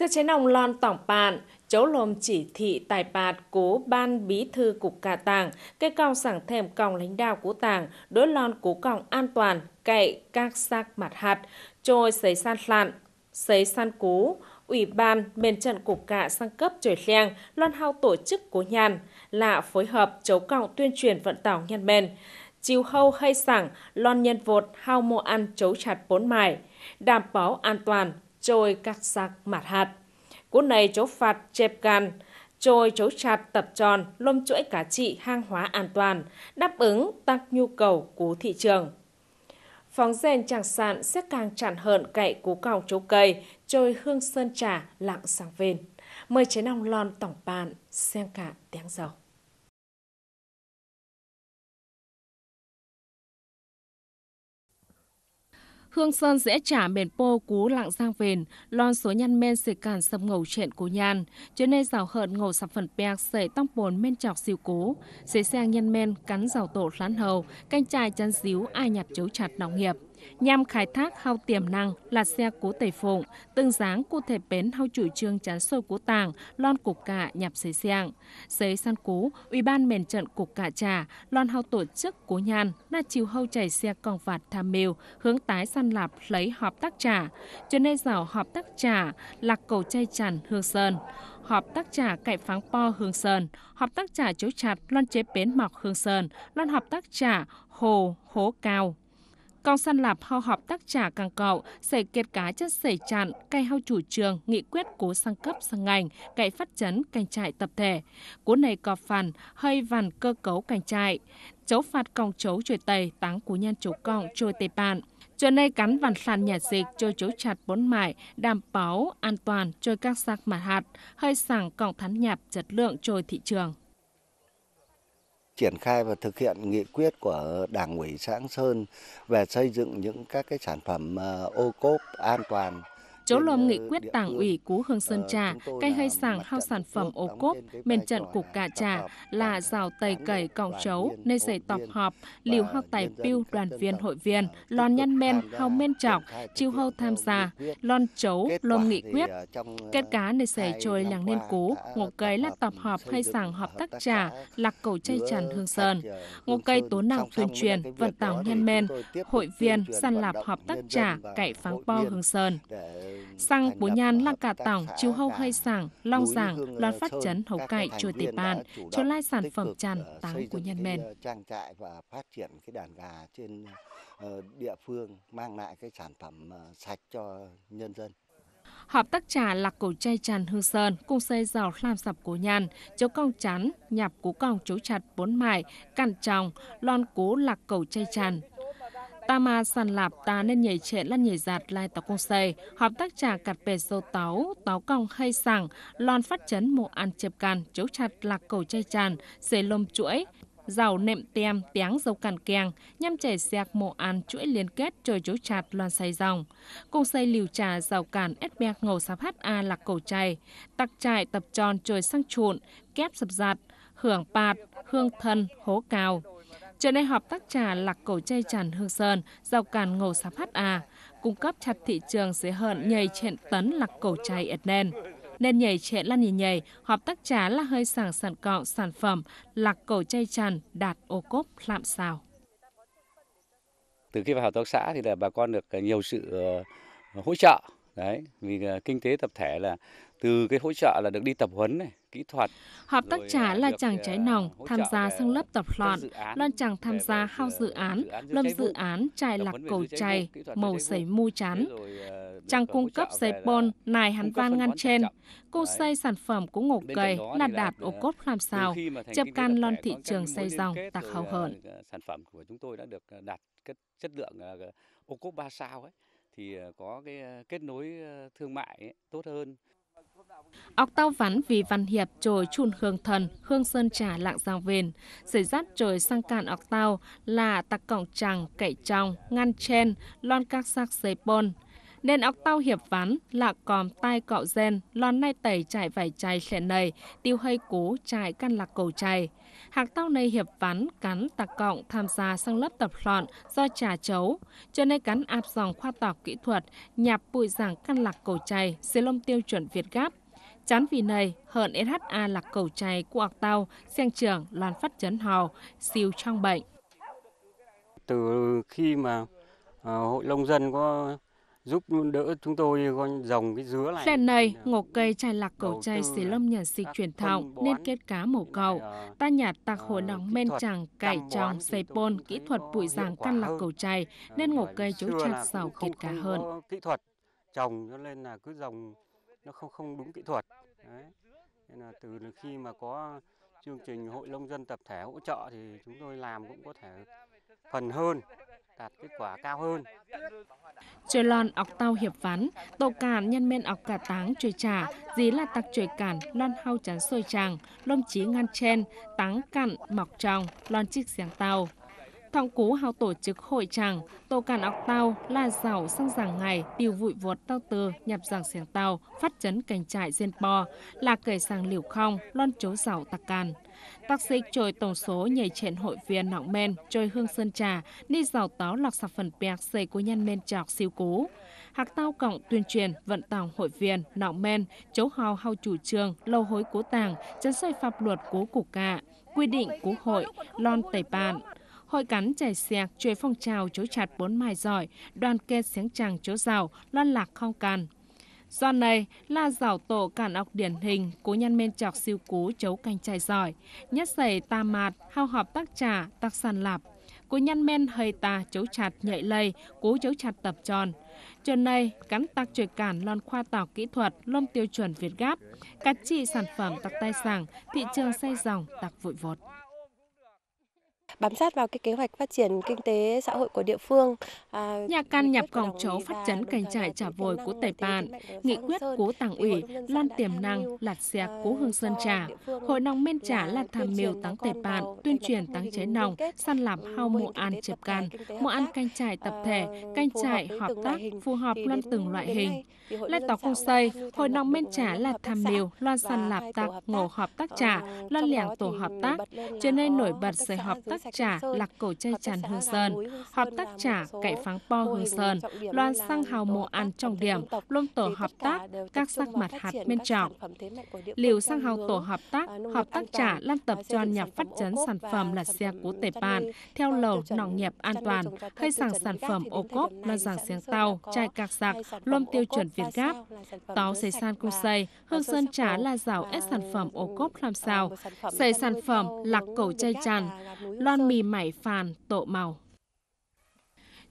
Thưa chế nòng lon tổng bạn, chấu lồm chỉ thị tài bạt cố ban bí thư cục cà tàng, cây cao sảng thèm còng lãnh đạo của tàng, đối lon cố còng an toàn, cậy các xác mặt hạt, trôi sấy san lạn, sấy san cú, ủy ban bên trận cục cạ sang cấp trời leng loan hao tổ chức cố nhàn lạ phối hợp chấu còng tuyên truyền vận tàu nhân bền chiều hâu hay sảng lon nhân vột hao mua ăn chấu chặt bốn mài đảm bảo an toàn trôi các sạc mạt hạt. Cú này chấu phạt chẹp gan, trôi chấu chặt tập tròn, lôm chuỗi cả trị hàng hóa an toàn, đáp ứng tăng nhu cầu của thị trường. Phóng rèn chẳng sạn sẽ càng chản hợn cậy cú còng chấu cây, trôi hương sơn trà lặng sáng ven. Mời chế nòng lon tổng bàn, xem cả tiếng dầu. Hương Sơn dễ trả mền po cú lạng giang vền, lon số nhăn men sự cản sầm ngầu chuyện cú nhan cho nên rào hợn ngầu sập phần pek sẩy tóc bồn men chọc siêu cố Xế xe nhân men cắn rào tổ lán hầu, canh trai chăn xíu ai nhặt chấu chặt nóng nghiệp nhằm khai thác hao tiềm năng là xe cố tẩy phụng, tương dáng cụ thể bến hao chủ trương chán sôi cố tàng, lon cục cả nhập xế xeang. Xế săn cú, Ủy ban mền trận cục cả trà, lon hao tổ chức cố nhan là chiều hâu chảy xe còn phạt tham mưu, hướng tái săn lạp lấy họp tác trà. Cho nên giảo họp tác trà, lạc cầu chay tràn hương sơn họp tác trà cải pháng po Hương Sơn, họp tác trà chấu chặt lon chế bến mọc Hương Sơn, lon họp tác trà hồ hố cao con săn lạp ho họp tác trả càng cậu, sẽ kiệt cá chất sể chặn, cây hao chủ trường, nghị quyết cố sang cấp sang ngành, cậy phát chấn, cành trại tập thể. Cố này cọp phản, hơi vằn cơ cấu cành trại. Chấu phạt còng chấu trời tầy, táng của nhân chấu còng, trôi tề bạn Trưa nay cắn vằn sàn nhà dịch cho chấu chặt bốn mại đảm bảo an toàn cho các sạc mặt hạt, hơi sảng còng thắn nhạt chất lượng trôi thị trường triển khai và thực hiện nghị quyết của Đảng ủy Sãng Sơn về xây dựng những các cái sản phẩm ờ, ô cốp an toàn Chỗ lồm nghị ờ, quyết Đảng ủy Cú Hương ờ, Sơn Trà, cây hay sàng hao sản phẩm ô cốp, mền trận cục cà trà là rào tầy cầy còng chấu, nơi dày tọp họp, liều hao tài piu đoàn viên hội viên, à, lon nhăn men hao men trọc, chiêu hâu tham gia, lon chấu, lồm nghị quyết. Ờ, kết cá nơi dày trôi làng nên cú, ngộ cây là tập họp hay sàng họp tắc trà, lạc cầu chay tràn Hương Sơn. Ngộ cây tố năng tuyên truyền, vận tảo nhân men, hội viên, săn lạp họp tắc trà, cậy pháng po Hương Sơn sang bố nhan lang cà tỏng, chiếu hâu hơi sảng, long giảng, loan ờ, phát chấn, hấu cải, chùa tề bàn, cho lai sản phẩm tràn, ờ, táng của nhân mền ờ, Trang trại và phát triển cái đàn gà trên địa phương mang lại cái sản phẩm sạch cho nhân dân hợp tác trà là cổ chay tràn hương sơn cùng xây giàu làm sập cố nhàn chấu cong chán nhập cú cong chấu chặt bốn mài cằn tròng lon cú lạc cầu chay tràn Tama sàn lạp ta nên nhảy trẻ lăn nhảy giạt lai tàu công xây hợp tác trà cặt bè sâu táo, táo cong hay sàng, lon phát chấn mộ ăn chập càn, chấu chặt lạc cầu chay tràn, xề lôm chuỗi, rào nệm tem tiếng dầu càn keng nhằm chảy xẹc mộ ăn chuỗi liên kết trời chấu chặt loan say dòng cùng xây liều trà rào cản ép bẹc ngầu sáp hát a lạc cầu chay tặc trại tập tròn trời sang trụn kép sập giạt hưởng pạt hương thân hố cao Trường đại hợp tác Trà Lạc Cổ Chay Tràn Hương Sơn, rau càn ngầu sáp hát à, cung cấp chặt thị trường sẽ hơn nhảy chẹn tấn lạc cổ chay ẹt nền. Nên nhảy trẻ lan nhì nhảy, hợp tác trà là hơi sảng sản cọ sản phẩm, lạc cổ chay tràn, đạt ô cốp, lạm xào. Từ khi vào hợp tác xã thì là bà con được nhiều sự ờ, hỗ trợ. Đấy, vì ờ, kinh tế tập thể là từ cái hỗ trợ là được đi tập huấn này, kỹ thuật. Hợp tác trả à, là chàng trái à, nòng tham gia sang lớp tập loạn, loan chàng tham gia hao dự án, lâm dự án trại lạc cầu chày, màu sấy mu chán. À, chàng cung cấp giấy bôn, nài hắn van ngăn trên. Cô xây sản phẩm của ngổ cây, là đạt ô cốp làm sao, chập can lon thị trường xây dòng tạc hầu hởn. Sản phẩm của chúng tôi đã được đạt chất lượng ô cốp 3 sao ấy thì có cái kết nối thương mại tốt hơn Ốc tao vắn vì văn hiệp trồi chùn hương thần, hương sơn trà lạng giang vền. Xảy rát trồi sang cạn ốc tao là tạc cổng tràng, cậy trong, ngăn chen, lon các sắc dây bôn. Nên ốc tao hiệp vắn là còm tai cọ gen, lon nay tẩy chạy vải chai khẽ nầy, tiêu hơi cú chạy căn lạc cầu chày. Hạc tao này hiệp vắn cắn tạc cọng tham gia sang lớp tập lọn do trà chấu, cho nên cắn áp dòng khoa học kỹ thuật, nhạp bụi giảng căn lạc cầu chày, dưới lông tiêu chuẩn Việt Gáp Chán vì này, hợn SHA là cầu chay của ạc tàu, sen trưởng, loan phát chấn hò siêu trong bệnh. Từ khi mà à, hội nông dân có giúp đỡ chúng tôi con dòng cái dứa này. Sen này, ngộ cây chai lạc cầu chai xỉ lâm nhà xịt truyền thọng nên kết cá mổ à, à, cầu. Ta nhạt tạc hồ nóng men chẳng cải tròn xây pôn kỹ thuật bụi giàng căn lạc cầu chai ờ, nên ngộ cây chỗ chặt giàu kết cá hơn. Kỹ thuật trồng cho nên là cứ dòng nó không không đúng kỹ thuật đấy nên là từ khi mà có chương trình hội nông dân tập thể hỗ trợ thì chúng tôi làm cũng có thể phần hơn đạt kết quả cao hơn chơi lon ọc tao hiệp ván tàu cản nhân men ọc cả táng chơi trà dí là tặc chơi cản lon hao chán sôi tràng lông chí ngăn chen táng cặn mọc tròng lon chiếc giáng tàu Thong cú hào tổ chức hội tràng, tổ càn ọc tao la giàu sang giảng ngày, tiêu vụi vọt tao từ nhập giảng xẻng tao phát chấn cảnh trại diên po, là kể sang liều không, lon chố giàu tạc càn tác dịch trôi tổng số nhảy chẹn hội viên nọng men, trôi hương sơn trà, đi giàu táo lọc sạc phần bẹc dày của nhân men trọc siêu cú. Hạc tao cộng tuyên truyền, vận tàu hội viên, nọng men, chấu hào hào chủ trương, lâu hối cố tàng, chấn xoay pháp luật cố củ cả quy định của hội lon tẩy bàn Hội cắn trẻ xẹc chuối phong trào chối chặt bốn mài giỏi, đoàn kết sáng chàng chấu rào, loan lạc không càn. Do này là giảo tổ cản ọc điển hình, cố nhân men chọc siêu cú chấu canh trai giỏi, nhất sẩy ta mạt, hao họp tác trà, tác sàn lạp. Cố nhân men hơi ta chấu chặt nhạy lây, cố chấu chặt tập tròn. Trần này cắn tạc trời cản lon khoa tàu kỹ thuật lông tiêu chuẩn Việt Gáp, cắt trị sản phẩm tạc tay sàng, thị trường xây dòng tạc vội vọt bám sát vào cái kế hoạch phát triển kinh tế xã hội của địa phương. À, Nhà can nhập còn chấu phát triển cảnh trải trả vồi của Tây Bàn, nghị quyết của Tảng ủy, lan tiềm năng, lạt xe à, cố Hương Sơn Trà. Hội nòng men trả là tham mưu tăng Tây Bàn, tuyên truyền tăng chế nòng, săn làm hao mộ an chập can, mộ an canh trải tập ờ, thể, canh trải hợp tác, phù hợp loan từng loại hình. Lại tỏ công xây, hội nòng men trả là tham mưu, loan săn lạp tạc, ngộ hợp tác trả, loan lẻng tổ hợp tác, trở nên nổi bật sự hợp tác trả Lạc Cổ chay Tràn Hương Sơn, hợp tác trả Cải Pháng Po Hương Sơn, loan sang hào mùa ăn trọng điểm, luôn tổ hợp tác, các sắc mặt hạt bên trọng. Liều sang hào tổ hợp tác, hợp tác trả lan tập à, cho nhà phát triển sản phẩm là xe cú tệ bàn, theo lầu nòng nghiệp an toàn, hay rằng sản phẩm ô cốp là giảng xiếng tàu, chai cạc sạc, luôn tiêu chuẩn Việt Gáp. Táo xây san cung xây, Hương Sơn trả là rào ép sản phẩm ô cốp làm sao, xây sản phẩm lạc cổ chay tràn, loan con mì mải phàn tộ màu.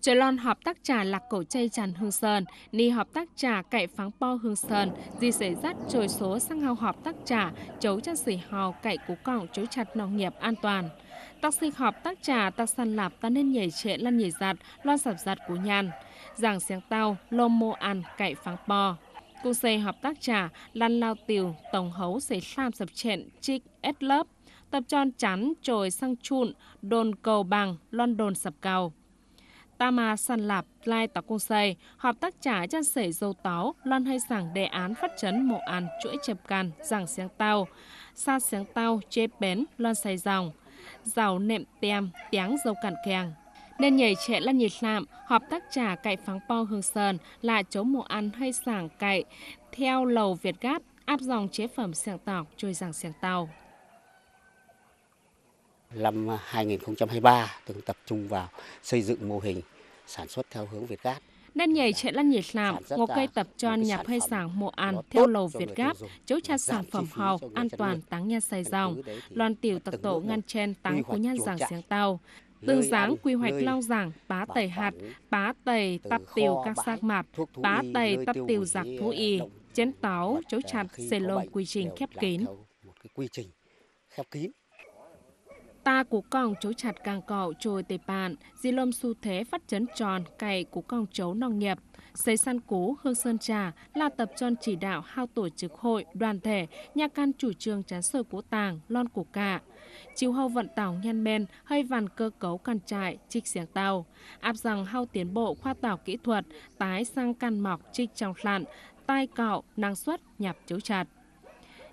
Trời lon họp tác trà lạc cổ chay tràn hương sơn, ni họp tác trà cậy pháng po hương sơn, di xảy rắt trồi số sang hào họp tác trà, chấu chăn sỉ hào cậy cú cọng chấu chặt nòng nghiệp an toàn. Tắc sinh họp tác trà tắc săn lạp ta nên nhảy trệ lăn nhảy giặt, loan sạp giặt cú nhàn. Giảng xiang tao, lôm mô ăn cậy pháng po. Cung xây hợp tác trà, lăn lao tiều, tổng hấu xảy sam sập chẹn, trích, ép lớp, Tập tròn chắn trồi sang trụn, đồn cầu bằng, loan đồn sập cầu. Tama săn lạp lai tàu cung xây, hợp tác trả chăn sể dâu táo, loan hay rằng đề án phát chấn mộ ăn chuỗi chẹp can, giảng sáng tao, xa sáng tao, chế bén, loan xây dòng, rào nệm tem, tiếng dâu cản kèng. Nên nhảy trẻ là nhiệt lạm, hợp tác trả cậy pháng po hương sơn là chỗ mộ ăn hay sảng cậy, theo lầu Việt Gáp, áp dòng chế phẩm sáng tỏ trôi rằng sáng tàu năm 2023 từng tập trung vào xây dựng mô hình sản xuất theo hướng Việt Gáp. Nên nhảy chạy lăn nhảy làm, ngô cây tập cho nhập hay sản mộ ăn theo lầu Việt Gáp, chấu cha sản phẩm hào, an toàn táng nhân xây dòng, loan tiểu tập tổ ngăn chen táng của nhân giảng sáng tàu. Tương giáng quy hoạch lao giảng, bá tẩy hạt, bá tẩy tập tiểu các xác mạp, bá tẩy tập tiểu giặc thú y, chén táo, chấu chặt, xây lông quy trình khép kín. Một cái quy trình khép kín ta cú còng chấu chặt càng cỏ trồi tề bàn, di lôm xu thế phát chấn tròn cày cú còng chấu nông nghiệp. Xây săn cú Hương Sơn Trà là tập tròn chỉ đạo hao tổ chức hội, đoàn thể, nhà căn chủ trương chán sơ của tàng, lon của cạ. Chiều hậu vận tàu nhan men, hơi vằn cơ cấu căn trại, trích xiềng tàu. Áp rằng hao tiến bộ khoa tàu kỹ thuật, tái sang căn mọc trích trong lạn, tai cạo, năng suất, nhạp chấu chặt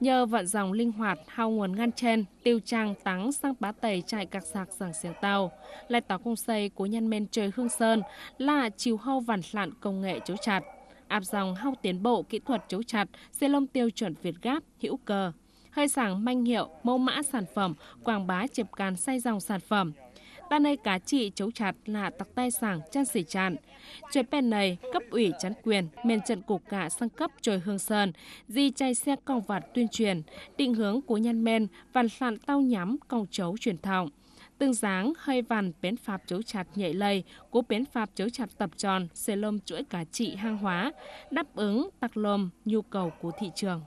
nhờ vận dòng linh hoạt hao nguồn ngăn trên tiêu trang tắng sang bá tẩy chạy cạc sạc giảng xiềng tàu lại tỏ công xây của nhân men trời hương sơn là chiều hao vằn lạn công nghệ chấu chặt áp dòng hao tiến bộ kỹ thuật chấu chặt xe lông tiêu chuẩn việt gáp hữu cơ hơi sảng manh hiệu mẫu mã sản phẩm quảng bá chệp càn say dòng sản phẩm đàn này cá trị chấu chặt là tặc tay sảng chăn sỉ tràn. Chuyện bên này, cấp ủy chắn quyền, men trận cục cả sang cấp trời hương sơn, di chay xe cong vạt tuyên truyền, định hướng của nhân men, vằn sạn tao nhắm cong chấu truyền thọng tương dáng hơi vằn bến phạp chấu chặt nhạy lây cố bến phạp chấu chặt tập tròn xe lôm chuỗi cá trị hàng hóa đáp ứng tặc lôm nhu cầu của thị trường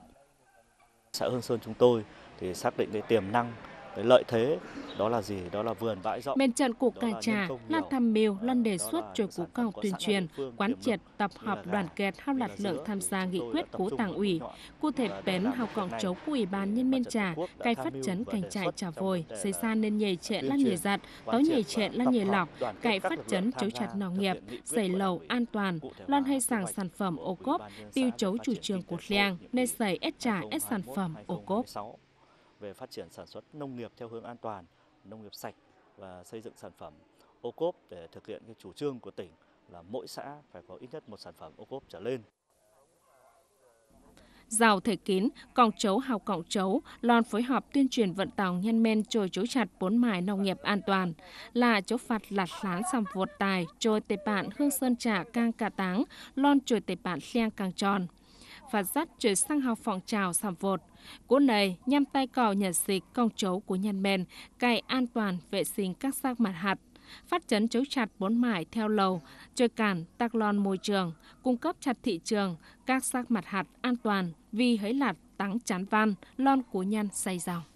xã Hương Sơn chúng tôi thì xác định cái tiềm năng cái lợi thế đó là gì đó là vườn bãi rộng men trận cuộc cải trà là tham mưu lan đề xuất cho cú cầu tuyên truyền quán triệt tập họp đoàn kết hao lạt lượng tham gia nghị quyết của tàng ủy cụ thể bén hao cọng chấu của ủy ban nhân men trà cai phát chấn cảnh trại trà vôi xây xa nên nhảy trệ lan nhảy giặt tối nhảy trệ lan nhảy lọc cai phát chấn chấu chặt nòng nghiệp xây lầu an toàn loan hay sàng sản phẩm ô cốp tiêu chấu chủ trương của liang nên xây ép trà ép sản phẩm ô cốp về phát triển sản xuất nông nghiệp theo hướng an toàn, nông nghiệp sạch và xây dựng sản phẩm ô cốp để thực hiện cái chủ trương của tỉnh là mỗi xã phải có ít nhất một sản phẩm ô cốp trở lên. Rào thể kín, còng chấu hào còng chấu, lon phối hợp tuyên truyền vận tàu nhân men trôi chấu chặt bốn mài nông nghiệp an toàn, là chấu phạt lạt lán sầm vột tài, trôi tề bạn hương sơn trà cang cà táng, lon trôi tề bạn liang càng tròn và dắt chuyển sang học phòng trào sảm vột. Cú này nhằm tay cò nhà dịch con chấu của nhân men, cày an toàn vệ sinh các xác mặt hạt phát chấn chấu chặt bốn mải theo lầu, chơi cản, tạc lon môi trường, cung cấp chặt thị trường, các xác mặt hạt an toàn vì hấy lạt tắng chán van, lon cú nhăn say rào.